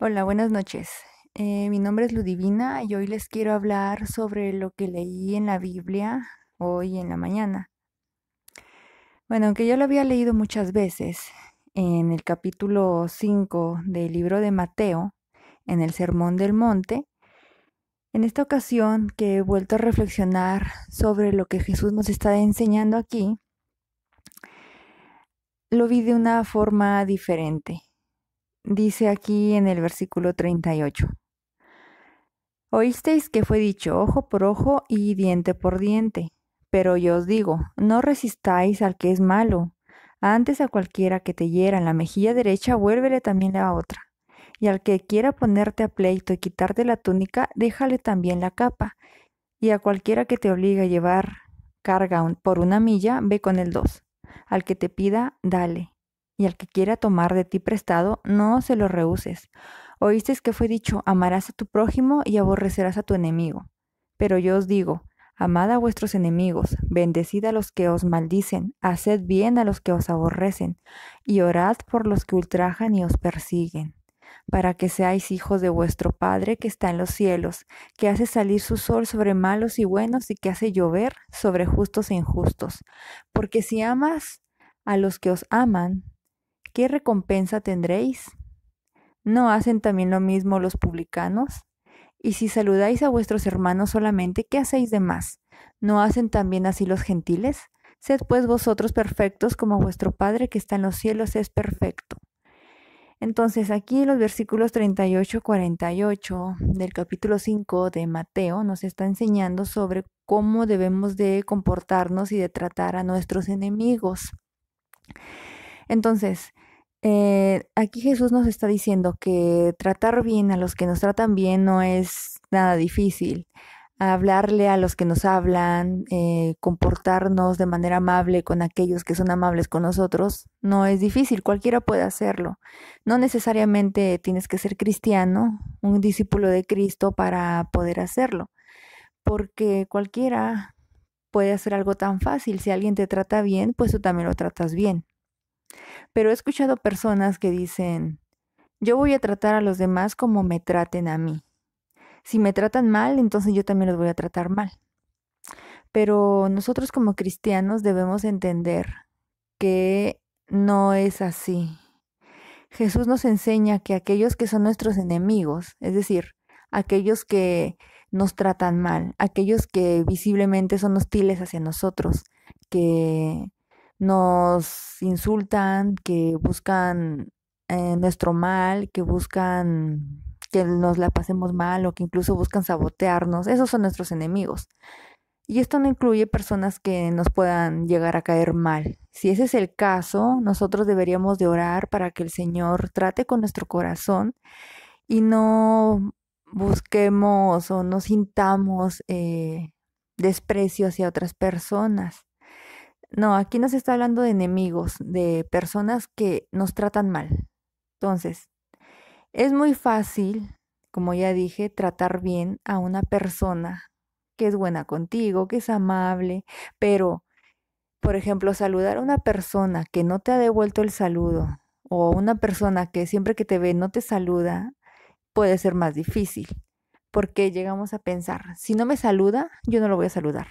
Hola, buenas noches. Eh, mi nombre es Ludivina y hoy les quiero hablar sobre lo que leí en la Biblia hoy en la mañana. Bueno, aunque yo lo había leído muchas veces, en el capítulo 5 del libro de Mateo, en el Sermón del Monte, en esta ocasión que he vuelto a reflexionar sobre lo que Jesús nos está enseñando aquí, lo vi de una forma diferente. Dice aquí en el versículo 38. Oísteis que fue dicho ojo por ojo y diente por diente. Pero yo os digo, no resistáis al que es malo. Antes a cualquiera que te hiera en la mejilla derecha, vuélvele también la otra. Y al que quiera ponerte a pleito y quitarte la túnica, déjale también la capa. Y a cualquiera que te obligue a llevar carga por una milla, ve con el dos. Al que te pida, dale y al que quiera tomar de ti prestado, no se lo rehuses. Oísteis que fue dicho, amarás a tu prójimo y aborrecerás a tu enemigo. Pero yo os digo, amad a vuestros enemigos, bendecid a los que os maldicen, haced bien a los que os aborrecen, y orad por los que ultrajan y os persiguen para que seáis hijos de vuestro Padre que está en los cielos, que hace salir su sol sobre malos y buenos y que hace llover sobre justos e injustos. Porque si amas a los que os aman, ¿qué recompensa tendréis? ¿No hacen también lo mismo los publicanos? Y si saludáis a vuestros hermanos solamente, ¿qué hacéis de más? ¿No hacen también así los gentiles? Sed pues vosotros perfectos como vuestro Padre que está en los cielos es perfecto. Entonces aquí los versículos 38 48 del capítulo 5 de Mateo nos está enseñando sobre cómo debemos de comportarnos y de tratar a nuestros enemigos. Entonces, eh, aquí Jesús nos está diciendo que tratar bien a los que nos tratan bien no es nada difícil. Hablarle a los que nos hablan, eh, comportarnos de manera amable con aquellos que son amables con nosotros, no es difícil, cualquiera puede hacerlo. No necesariamente tienes que ser cristiano, un discípulo de Cristo para poder hacerlo, porque cualquiera puede hacer algo tan fácil. Si alguien te trata bien, pues tú también lo tratas bien. Pero he escuchado personas que dicen, yo voy a tratar a los demás como me traten a mí. Si me tratan mal, entonces yo también los voy a tratar mal. Pero nosotros como cristianos debemos entender que no es así. Jesús nos enseña que aquellos que son nuestros enemigos, es decir, aquellos que nos tratan mal, aquellos que visiblemente son hostiles hacia nosotros, que nos insultan, que buscan eh, nuestro mal, que buscan que nos la pasemos mal o que incluso buscan sabotearnos. Esos son nuestros enemigos. Y esto no incluye personas que nos puedan llegar a caer mal. Si ese es el caso, nosotros deberíamos de orar para que el Señor trate con nuestro corazón y no busquemos o no sintamos eh, desprecio hacia otras personas. No, aquí nos está hablando de enemigos, de personas que nos tratan mal. Entonces, es muy fácil, como ya dije, tratar bien a una persona que es buena contigo, que es amable, pero, por ejemplo, saludar a una persona que no te ha devuelto el saludo o a una persona que siempre que te ve no te saluda, puede ser más difícil, porque llegamos a pensar, si no me saluda, yo no lo voy a saludar.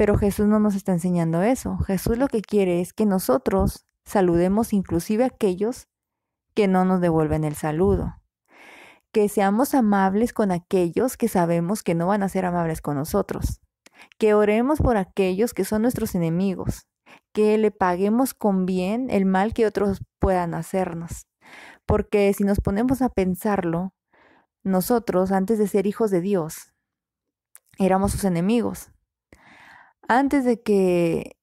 Pero Jesús no nos está enseñando eso. Jesús lo que quiere es que nosotros saludemos inclusive a aquellos que no nos devuelven el saludo. Que seamos amables con aquellos que sabemos que no van a ser amables con nosotros. Que oremos por aquellos que son nuestros enemigos. Que le paguemos con bien el mal que otros puedan hacernos. Porque si nos ponemos a pensarlo, nosotros, antes de ser hijos de Dios, éramos sus enemigos antes de que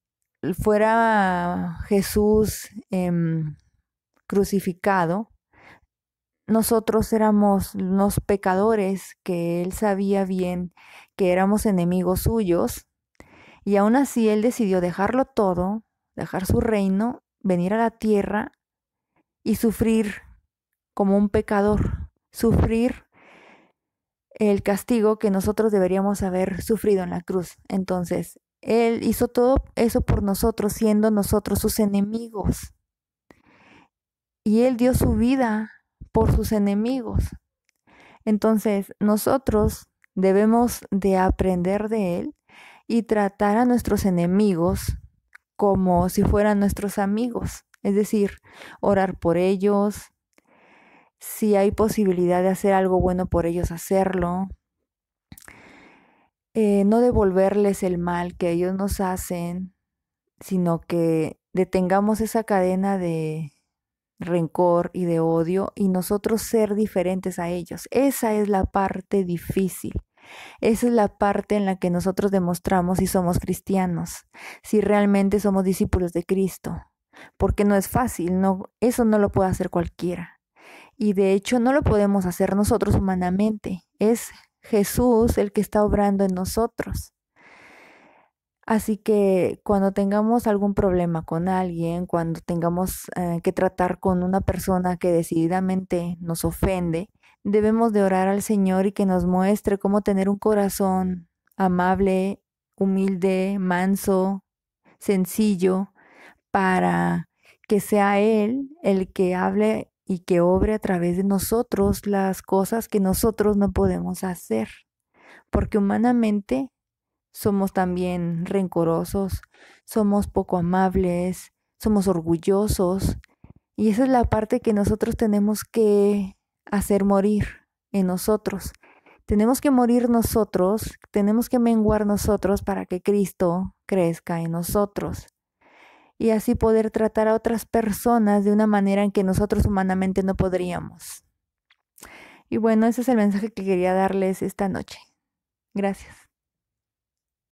fuera Jesús em, crucificado, nosotros éramos los pecadores que él sabía bien que éramos enemigos suyos, y aún así él decidió dejarlo todo, dejar su reino, venir a la tierra y sufrir como un pecador, sufrir el castigo que nosotros deberíamos haber sufrido en la cruz. Entonces, él hizo todo eso por nosotros, siendo nosotros sus enemigos. Y Él dio su vida por sus enemigos. Entonces, nosotros debemos de aprender de Él y tratar a nuestros enemigos como si fueran nuestros amigos. Es decir, orar por ellos. Si hay posibilidad de hacer algo bueno por ellos, hacerlo eh, no devolverles el mal que ellos nos hacen, sino que detengamos esa cadena de rencor y de odio y nosotros ser diferentes a ellos. Esa es la parte difícil. Esa es la parte en la que nosotros demostramos si somos cristianos, si realmente somos discípulos de Cristo, porque no es fácil, no, eso no lo puede hacer cualquiera. Y de hecho no lo podemos hacer nosotros humanamente, es Jesús el que está obrando en nosotros. Así que cuando tengamos algún problema con alguien, cuando tengamos eh, que tratar con una persona que decididamente nos ofende, debemos de orar al Señor y que nos muestre cómo tener un corazón amable, humilde, manso, sencillo, para que sea Él el que hable y que obre a través de nosotros las cosas que nosotros no podemos hacer. Porque humanamente somos también rencorosos, somos poco amables, somos orgullosos. Y esa es la parte que nosotros tenemos que hacer morir en nosotros. Tenemos que morir nosotros, tenemos que menguar nosotros para que Cristo crezca en nosotros y así poder tratar a otras personas de una manera en que nosotros humanamente no podríamos. Y bueno, ese es el mensaje que quería darles esta noche. Gracias.